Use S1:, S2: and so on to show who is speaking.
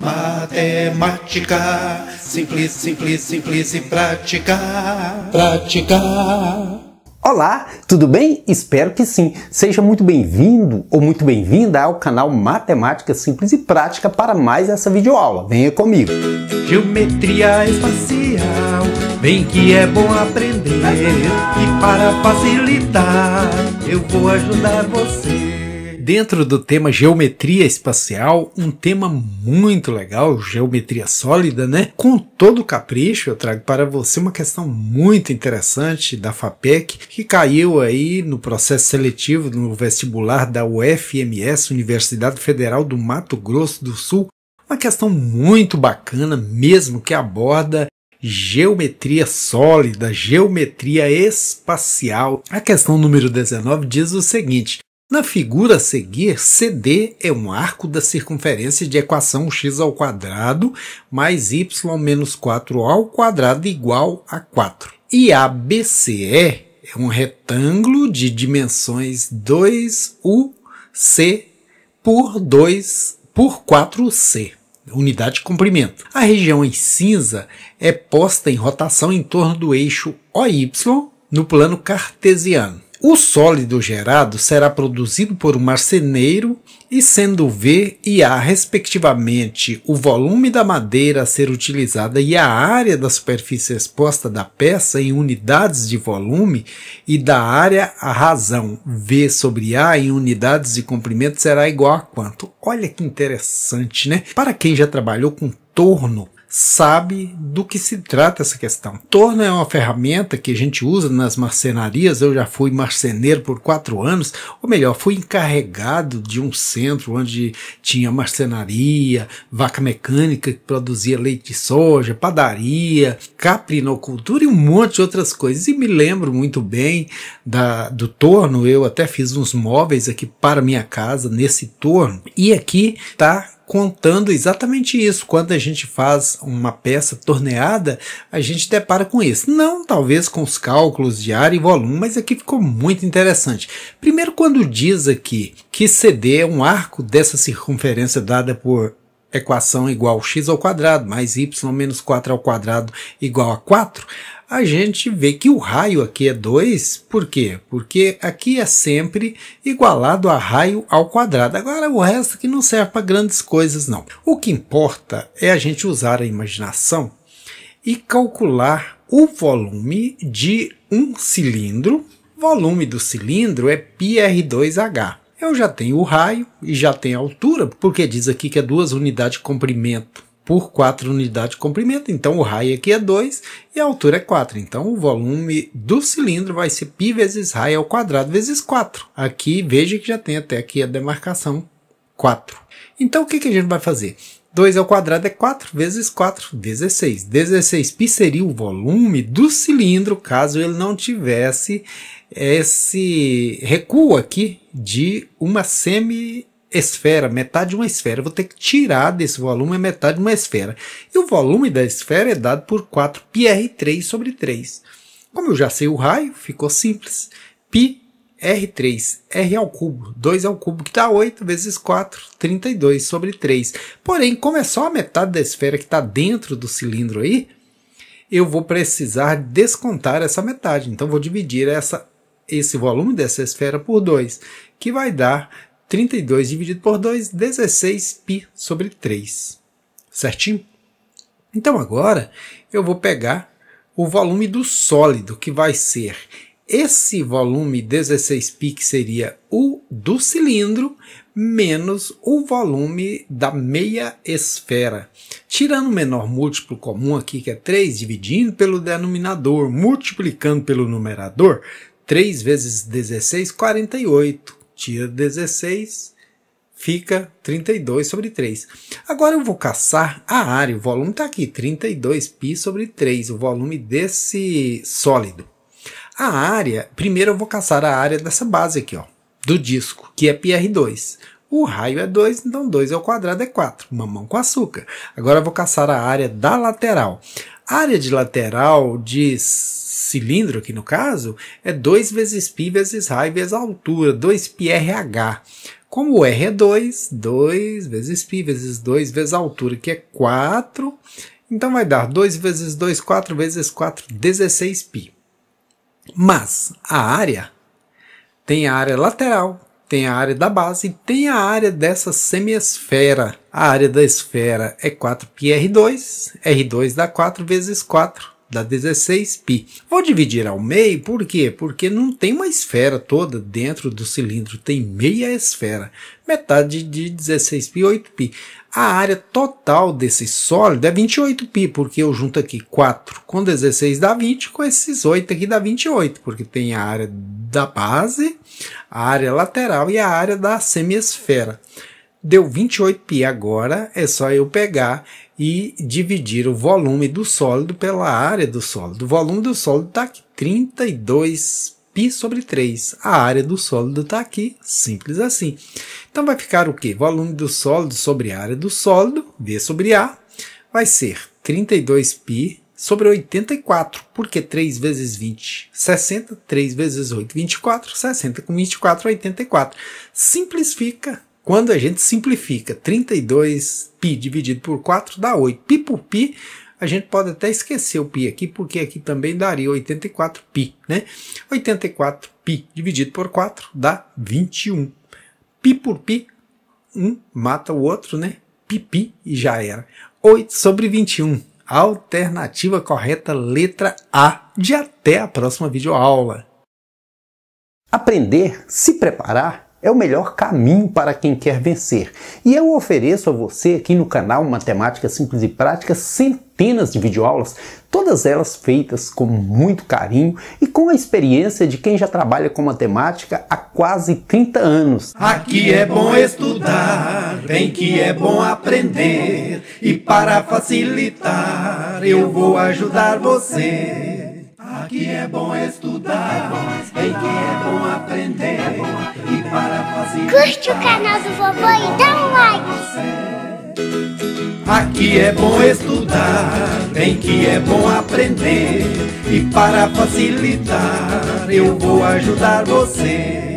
S1: Matemática, simples, simples, simples e prática, prática. Olá, tudo bem? Espero que sim. Seja muito bem-vindo ou muito bem-vinda ao canal Matemática Simples e Prática para mais essa videoaula. Venha comigo. Geometria espacial, bem que é bom aprender e para facilitar, eu vou ajudar você dentro do tema geometria espacial, um tema muito legal, geometria sólida, né? Com todo capricho, eu trago para você uma questão muito interessante da FAPEC, que caiu aí no processo seletivo no vestibular da UFMS, Universidade Federal do Mato Grosso do Sul. Uma questão muito bacana mesmo, que aborda geometria sólida, geometria espacial. A questão número 19 diz o seguinte: na figura a seguir, CD é um arco da circunferência de equação x ao quadrado mais y menos 4 ao quadrado igual a 4. E ABCE é um retângulo de dimensões 2UC por 2 por 4C, unidade de comprimento. A região em cinza é posta em rotação em torno do eixo OY no plano cartesiano. O sólido gerado será produzido por um marceneiro e sendo V e A respectivamente o volume da madeira a ser utilizada e a área da superfície exposta da peça em unidades de volume e da área a razão V sobre A em unidades de comprimento será igual a quanto? Olha que interessante, né? Para quem já trabalhou com torno, sabe do que se trata essa questão. Torno é uma ferramenta que a gente usa nas marcenarias. Eu já fui marceneiro por quatro anos, ou melhor, fui encarregado de um centro onde tinha marcenaria, vaca mecânica que produzia leite de soja, padaria, caprinocultura e um monte de outras coisas. E me lembro muito bem da, do torno. Eu até fiz uns móveis aqui para minha casa nesse torno. E aqui tá contando exatamente isso. Quando a gente faz uma peça torneada, a gente depara com isso. Não, talvez com os cálculos de área e volume, mas aqui ficou muito interessante. Primeiro, quando diz aqui que CD é um arco dessa circunferência dada por equação igual x ao quadrado mais y menos 4 ao quadrado igual a 4, a gente vê que o raio aqui é 2, por quê? Porque aqui é sempre igualado a raio ao quadrado. Agora o resto que não serve para grandes coisas não. O que importa é a gente usar a imaginação e calcular o volume de um cilindro. O volume do cilindro é πr2h eu já tenho o raio e já tenho a altura, porque diz aqui que é duas unidades de comprimento por 4 unidades de comprimento, então o raio aqui é 2 e a altura é 4. Então o volume do cilindro vai ser π vezes raio ao quadrado vezes 4. Aqui veja que já tem até aqui a demarcação 4. Então o que, que a gente vai fazer? 2 ao quadrado é 4 vezes 4, 16. 16 π seria o volume do cilindro caso ele não tivesse é esse recuo aqui de uma semi-esfera, metade de uma esfera. vou ter que tirar desse volume a metade de uma esfera. E o volume da esfera é dado por 4 πr3 sobre 3. Como eu já sei o raio, ficou simples. Pi R3, R ao cubo, 2 ao cubo, que dá 8 vezes 4, 32 sobre 3. Porém, como é só a metade da esfera que está dentro do cilindro aí, eu vou precisar descontar essa metade. Então, vou dividir essa esse volume dessa esfera por 2, que vai dar 32 dividido por 2, 16 π sobre 3. Certinho? Então agora eu vou pegar o volume do sólido, que vai ser esse volume 16π, que seria o do cilindro, menos o volume da meia esfera. Tirando o menor múltiplo comum aqui, que é 3, dividindo pelo denominador, multiplicando pelo numerador, 3 vezes 16, 48. Tira 16, fica 32 sobre 3. Agora eu vou caçar a área, o volume está aqui, 32π sobre 3, o volume desse sólido. A área, primeiro eu vou caçar a área dessa base aqui, ó, do disco, que é pr 2 O raio é 2, então 2 ao quadrado é 4, mamão com açúcar. Agora eu vou caçar a área da lateral área de lateral de cilindro, aqui no caso, é 2 vezes π vezes raio vezes altura, 2πRh. Como o R é 2, 2 vezes π vezes 2 vezes altura, que é 4. Então vai dar 2 vezes 2, 4 vezes 4, 16π. Mas a área tem a área lateral, tem a área da base e tem a área dessa semiesfera. A área da esfera é 4πr2, R2 dá 4 vezes 4, dá 16π. Vou dividir ao meio, por quê? Porque não tem uma esfera toda dentro do cilindro, tem meia esfera, metade de 16π, 8π. A área total desse sólido é 28π, porque eu junto aqui 4 com 16 dá 20, com esses 8 aqui dá 28, porque tem a área da base, a área lateral e a área da semiesfera. Deu 28 pi agora, é só eu pegar e dividir o volume do sólido pela área do sólido. O volume do sólido está aqui, 32 π sobre 3. A área do sólido está aqui, simples assim. Então vai ficar o quê? Volume do sólido sobre a área do sólido, V sobre A, vai ser 32 π sobre 84, porque 3 vezes 20, 60, 3 vezes 8, 24, 60 com 24, 84. Simplifica. Quando a gente simplifica 32 π dividido por 4 dá 8. Pi por pi, a gente pode até esquecer o pi aqui, porque aqui também daria 84 π, né? 84 π dividido por 4 dá 21. Pi por pi, um mata o outro, né? Pipi e já era. 8 sobre 21. Alternativa correta, letra A, de até a próxima videoaula. Aprender, se preparar é o melhor caminho para quem quer vencer. E eu ofereço a você aqui no canal Matemática Simples e Prática centenas de videoaulas, todas elas feitas com muito carinho e com a experiência de quem já trabalha com matemática há quase 30 anos. Aqui é bom estudar, bem que é bom aprender e para facilitar eu vou ajudar você que é bom estudar, em que é bom aprender. E para fazer. Curte o canal do vovô e dá um like. Aqui é bom estudar, em que é bom aprender. E para facilitar, eu vou ajudar você.